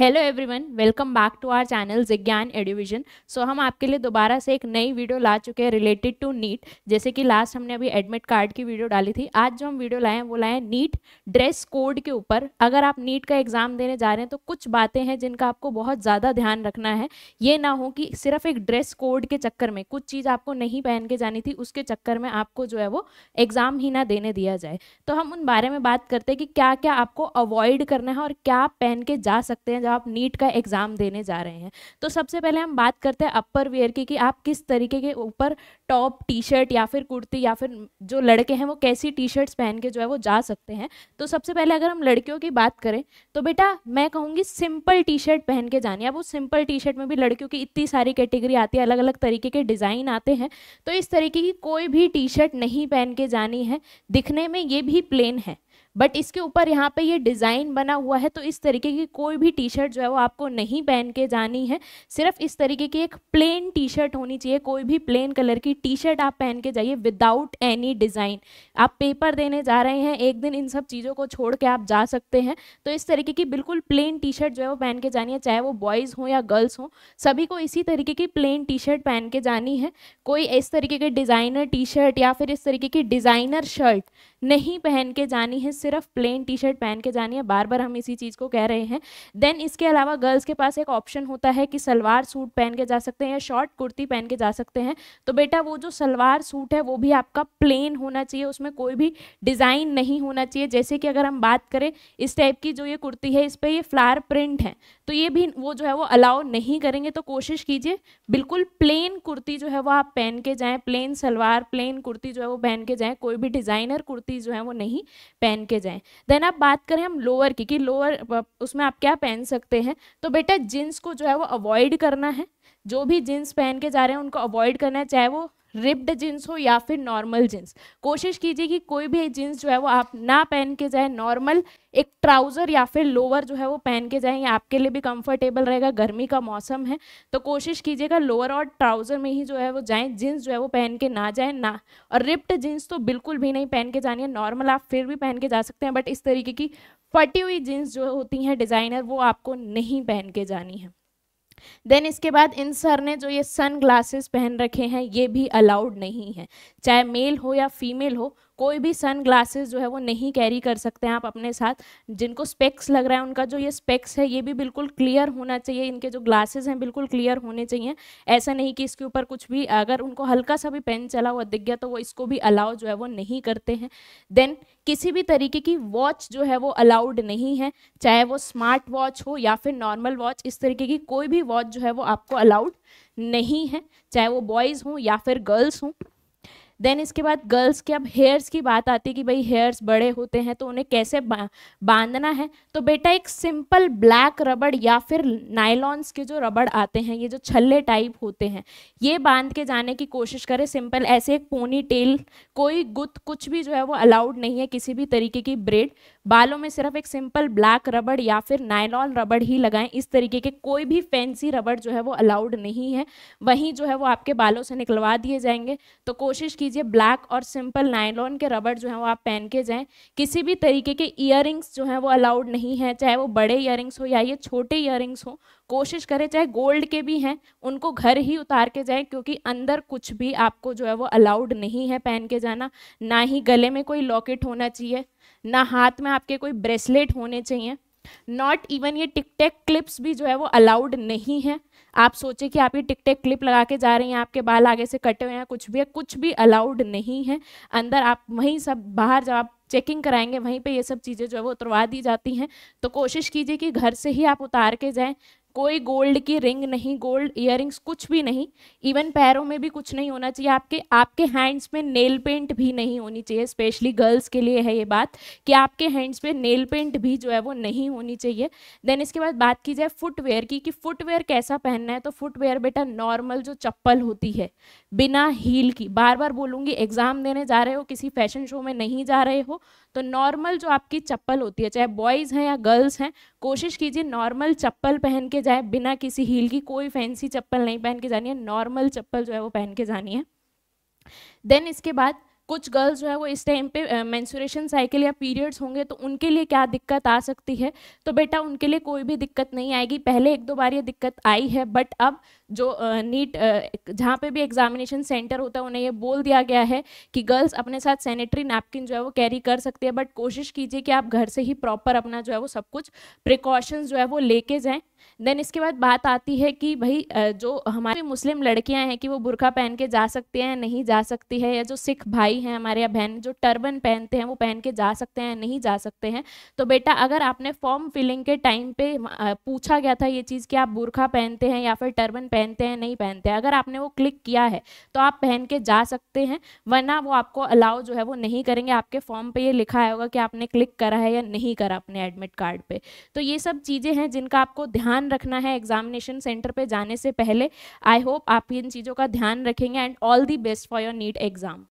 hello everyone welcome back to our channel Jigyan Eduvision so हम आपके लिए दोबारा से एक नई वीडियो ला चुके हैं रिलेटेड टू नीट जैसे कि लास्ट हमने अभी एडमिट कार्ड की वीडियो डाली थी आज जो हम वीडियो लाए हैं वो लाए हैं नीट ड्रेस कोड के ऊपर अगर आप नीट का एग्जाम देने जा रहे हैं तो कुछ बातें हैं जिनका आपको बहुत ज़्यादा ध्यान रखना है ये ना हो कि सिर्फ एक ड्रेस कोड के चक्कर में कुछ चीज़ आपको नहीं पहन के जानी थी उसके चक्कर में आपको जो है वो एग्ज़ाम ही ना देने दिया जाए तो हम उन बारे में बात करते हैं कि क्या क्या आपको अवॉइड करना है और क्या पहन के जा सकते हैं जब आप नीट का एग्ज़ाम देने जा रहे हैं तो सबसे पहले हम बात करते हैं अपर वेयर की कि आप किस तरीके के ऊपर टॉप टी शर्ट या फिर कुर्ती या फिर जो लड़के हैं वो कैसी टी शर्ट्स पहन के जो है वो जा सकते हैं तो सबसे पहले अगर हम लड़कियों की बात करें तो बेटा मैं कहूँगी सिंपल टी शर्ट पहन के जानी अब वो सिंपल टी शर्ट में भी लड़कियों की इतनी सारी कैटेगरी आती है अलग अलग तरीके के डिज़ाइन आते हैं तो इस तरीके की कोई भी टी शर्ट नहीं पहन के जानी है दिखने में ये भी प्लेन है बट इसके ऊपर यहाँ पे ये डिज़ाइन बना हुआ है तो इस तरीके की कोई भी टी शर्ट जो है वो आपको नहीं पहन के जानी है सिर्फ इस तरीके की एक प्लेन टी शर्ट होनी चाहिए कोई भी प्लेन कलर की टी शर्ट आप पहन के जाइए विदाउट एनी डिज़ाइन आप पेपर देने जा रहे हैं एक दिन इन सब चीज़ों को छोड़ के आप जा सकते हैं तो इस तरीके की बिल्कुल प्लेन टी शर्ट जो है वो पहन के जानी है चाहे वो बॉयज़ हों या गर्ल्स हों सभी को इसी तरीके की प्लेन टी शर्ट पहन के जानी है कोई इस तरीके के डिज़ाइनर टी शर्ट या फिर इस तरीके की डिज़ाइनर शर्ट नहीं पहन के जानी है है सिर्फ प्लेन टी शर्ट पहन के जानी है बार बार हम इसी चीज़ को कह रहे हैं देन इसके अलावा गर्ल्स के पास एक ऑप्शन होता है कि सलवार सूट पहन के जा सकते हैं या शॉर्ट कुर्ती पहन के जा सकते हैं तो बेटा वो जो सलवार सूट है वो भी आपका प्लेन होना चाहिए उसमें कोई भी डिज़ाइन नहीं होना चाहिए जैसे कि अगर हम बात करें इस टाइप की जो ये कुर्ती है इस पर ये फ्लार प्रिंट है तो ये भी वो जो है वो अलाउ नहीं करेंगे तो कोशिश कीजिए बिल्कुल प्लेन कुर्ती जो है वो आप पहन के जाएँ प्लेन सलवार प्लेन कुर्ती जो है वो पहन के जाएँ कोई भी डिज़ाइनर कुर्ती जो है वो नहीं पहन पहन के जाएं देन आप बात करें हम लोअर की कि लोअर उसमें आप क्या पहन सकते हैं तो बेटा जींस को जो है वो अवॉइड करना है जो भी जींस पहन के जा रहे हैं उनको अवॉइड करना है चाहे वो रिप्ड जीन्स हो या फिर नॉर्मल जीन्स कोशिश कीजिए कि कोई भी जीन्स जो है वो आप ना पहन के जाए नॉर्मल एक ट्राउज़र या फिर लोअर जो है वो पहन के जाएँ आपके लिए भी कंफर्टेबल रहेगा गर्मी का मौसम है तो कोशिश कीजिएगा लोअर और ट्राउज़र में ही जो है वो जाएँ जीन्स जो है वो पहन के ना जाएँ ना और रिप्ड जीन्स तो बिल्कुल भी नहीं पहन के जानी है नॉर्मल आप फिर भी पहन के जा सकते हैं बट इस तरीके की फटी हुई जीन्स जो होती हैं डिज़ाइनर वो आपको नहीं पहन के जानी है देन इसके बाद इन सर ने जो ये सन ग्लासेस पहन रखे हैं ये भी अलाउड नहीं है चाहे मेल हो या फीमेल हो कोई भी सन ग्लासेस जो है वो नहीं कैरी कर सकते हैं आप अपने साथ जिनको स्पेक्स लग रहा है उनका जो ये स्पेक्स है ये भी बिल्कुल क्लियर होना चाहिए इनके जो ग्लासेस हैं बिल्कुल क्लियर होने चाहिए ऐसा नहीं कि इसके ऊपर कुछ भी अगर उनको हल्का सा भी पेन चला हुआ दिख गया तो वो इसको भी अलाउ जो है वो नहीं करते हैं देन किसी भी तरीके की वॉच जो है वो अलाउड नहीं है चाहे वो स्मार्ट वॉच हो या फिर नॉर्मल वॉच इस तरीके की कोई भी वॉच जो है वो आपको अलाउड नहीं है चाहे वो बॉयज़ हों या फिर गर्ल्स हों देन इसके बाद गर्ल्स के अब हेयर्स की बात आती है कि भाई हेयर्स बड़े होते हैं तो उन्हें कैसे बा, बांधना है तो बेटा एक सिंपल ब्लैक रबड़ या फिर नाइलॉन्स के जो रबड़ आते हैं ये जो छल्ले टाइप होते हैं ये बांध के जाने की कोशिश करें सिंपल ऐसे एक पोनी टेल कोई गुत कुछ भी जो है वो अलाउड नहीं है किसी भी तरीके की ब्रेड बालों में सिर्फ एक सिंपल ब्लैक रबड़ या फिर नायलॉन रबड़ ही लगाएं इस तरीके के कोई भी फैंसी रबड़ जो है वो अलाउड नहीं है वहीं जो है वो आपके बालों से निकलवा दिए जाएंगे तो कोशिश कीजिए ब्लैक और सिंपल नायलॉन के रबड़ जो है वो आप पहन के जाएँ किसी भी तरीके के ईयर जो हैं वो अलाउड नहीं है चाहे वो बड़े ईयर हो या ये छोटे ईयर हो कोशिश करें चाहे गोल्ड के भी हैं उनको घर ही उतार के जाएं क्योंकि अंदर कुछ भी आपको जो है वो अलाउड नहीं है पहन के जाना ना ही गले में कोई लॉकेट होना चाहिए ना हाथ में आपके कोई ब्रेसलेट होने चाहिए नॉट इवन ये टिकटेक क्लिप्स भी जो है वो अलाउड नहीं है आप सोचें कि आप ये टिकटेक क्लिप लगा के जा रही हैं आपके बाल आगे से कटे हुए हैं कुछ भी है कुछ भी अलाउड नहीं है अंदर आप वहीं सब बाहर जब आप चेकिंग कराएंगे वहीं पे ये सब चीज़ें जो है वो उतरवा दी जाती हैं तो कोशिश कीजिए कि घर से ही आप उतार के जाएं कोई गोल्ड की रिंग नहीं गोल्ड इयर कुछ भी नहीं इवन पैरों में भी कुछ नहीं होना चाहिए आपके आपके हैंड्स में नेल पेंट भी नहीं होनी चाहिए स्पेशली गर्ल्स के लिए है ये बात कि आपके हैंड्स पे नेल पेंट भी जो है वो नहीं होनी चाहिए देन इसके बाद बात की जाए फुटवेयर की कि फुटवेयर कैसा पहनना है तो फुटवेयर बेटा नॉर्मल जो चप्पल होती है बिना हील की बार बार बोलूँगी एग्ज़ाम देने जा रहे हो किसी फैशन शो में नहीं जा रहे हो तो नॉर्मल जो आपकी चप्पल होती है चाहे बॉयज़ हैं या गर्ल्स हैं कोशिश कीजिए नॉर्मल चप्पल पहन के जाए बिना किसी हील की कोई फैंसी चप्पल नहीं पहन के जानी है नॉर्मल चप्पल जो है वो पहन के जानी है देन इसके बाद कुछ गर्ल्स जो है वो इस टाइम पे मैंसुरेशन साइकिल या पीरियड्स होंगे तो उनके लिए क्या दिक्कत आ सकती है तो बेटा उनके लिए कोई भी दिक्कत नहीं आएगी पहले एक दो बार ये दिक्कत आई है बट अब जो नीट जहाँ पे भी एग्जामिनेशन सेंटर होता है उन्हें ये बोल दिया गया है कि गर्ल्स अपने साथ सैनिटरी नैपकिन जो है वो कैरी कर सकती है बट कोशिश कीजिए कि आप घर से ही प्रॉपर अपना जो है वो सब कुछ प्रिकॉशंस जो है वो लेके जाएँ देन इसके बाद बात आती है कि भाई जो हमारी मुस्लिम लड़कियां हैं कि वो बुरखा पहन के जा सकती हैं नहीं जा सकती है या जो सिख भाई भाई हैं हमारे या बहन जो टर्बन पहनते हैं वो पहन के जा सकते हैं नहीं जा सकते हैं तो बेटा अगर आपने फॉर्म फिलिंग के टाइम पे पूछा गया था ये चीज़ कि आप बुरखा पहनते हैं या फिर टर्बन पहनते हैं नहीं पहनते हैं अगर आपने वो क्लिक किया है तो आप पहन के जा सकते हैं वरना वो आपको अलाउ जो है वो नहीं करेंगे आपके फॉर्म पर ये लिखा होगा कि आपने क्लिक करा है या नहीं करा अपने एडमिट कार्ड पर तो ये सब चीज़ें हैं जिनका आपको ध्यान रखना है एग्जामिनेशन सेंटर पर जाने से पहले आई होप आप इन चीज़ों का ध्यान रखेंगे and all the best for your NEET exam